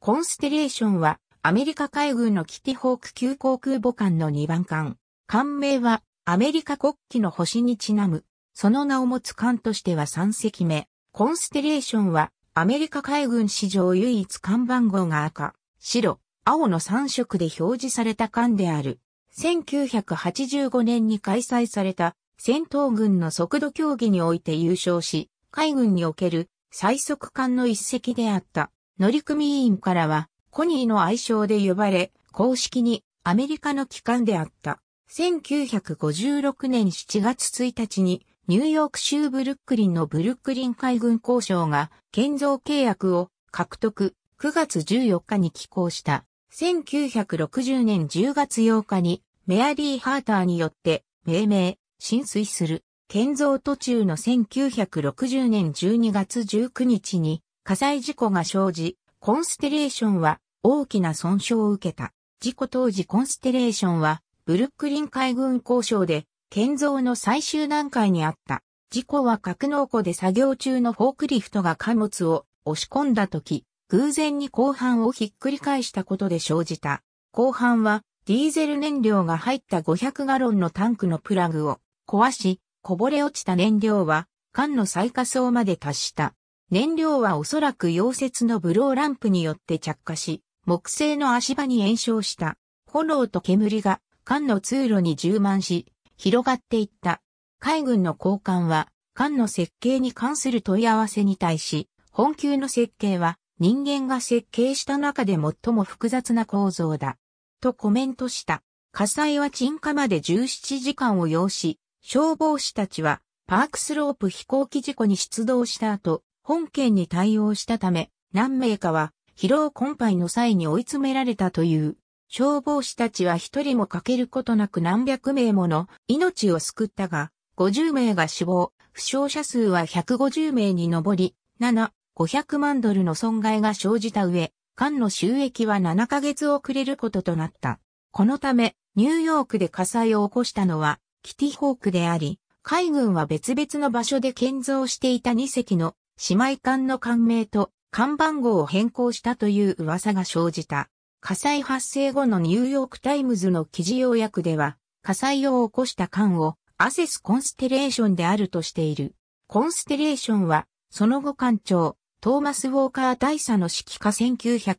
コンステレーションは、アメリカ海軍のキティホーク級航空母艦の2番艦。艦名は、アメリカ国旗の星にちなむ。その名を持つ艦としては3隻目。コンステレーションは、アメリカ海軍史上唯一艦番号が赤、白、青の3色で表示された艦である。1985年に開催された戦闘軍の速度競技において優勝し、海軍における最速艦の一隻であった。乗組員からは、コニーの愛称で呼ばれ、公式にアメリカの機関であった。1956年7月1日に、ニューヨーク州ブルックリンのブルックリン海軍交渉が建造契約を獲得、9月14日に寄港した。1960年10月8日にメアリー・ハーターによって命名、浸水する。建造途中の1960年12月19日に火災事故が生じ、コンステレーションは大きな損傷を受けた。事故当時コンステレーションはブルックリン海軍交渉で建造の最終段階にあった。事故は格納庫で作業中のフォークリフトが貨物を押し込んだ時、偶然に後半をひっくり返したことで生じた。後半はディーゼル燃料が入った500ガロンのタンクのプラグを壊し、こぼれ落ちた燃料は缶の最下層まで達した。燃料はおそらく溶接のブローランプによって着火し、木製の足場に炎症した。炎と煙が艦の通路に充満し、広がっていった。海軍の高官は、艦の設計に関する問い合わせに対し、本級の設計は人間が設計した中で最も複雑な構造だ。とコメントした。火災は鎮火まで17時間を要し、消防士たちはパークスロープ飛行機事故に出動した後、本件に対応したため、何名かは疲労困憊の際に追い詰められたという。消防士たちは一人も欠けることなく何百名もの命を救ったが、50名が死亡、負傷者数は150名に上り、7、500万ドルの損害が生じた上、艦の収益は7ヶ月遅れることとなった。このため、ニューヨークで火災を起こしたのは、キティホークであり、海軍は別々の場所で建造していた2隻の姉妹艦の艦名と看板号を変更したという噂が生じた。火災発生後のニューヨークタイムズの記事要約では、火災を起こした艦をアセスコンステレーションであるとしている。コンステレーションは、その後艦長、トーマス・ウォーカー大佐の指揮下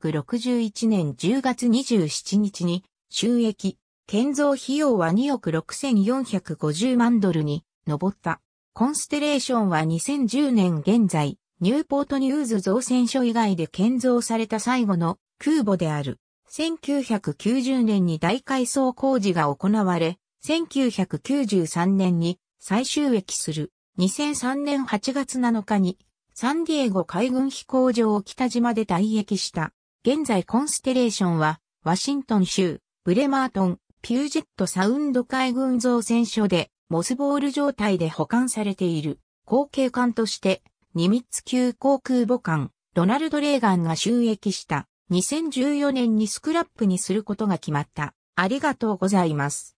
1961年10月27日に、収益、建造費用は2億6450万ドルに上った。コンステレーションは2010年現在、ニューポートニューズ造船所以外で建造された最後の空母である。1990年に大改装工事が行われ、1993年に最終駅する。2003年8月7日にサンディエゴ海軍飛行場を北島で退役した。現在コンステレーションはワシントン州、ブレマートン、ピュージェットサウンド海軍造船所でモスボール状態で保管されている、後継艦として、ニミッツ級航空母艦、ロナルド・レーガンが収益した、2014年にスクラップにすることが決まった。ありがとうございます。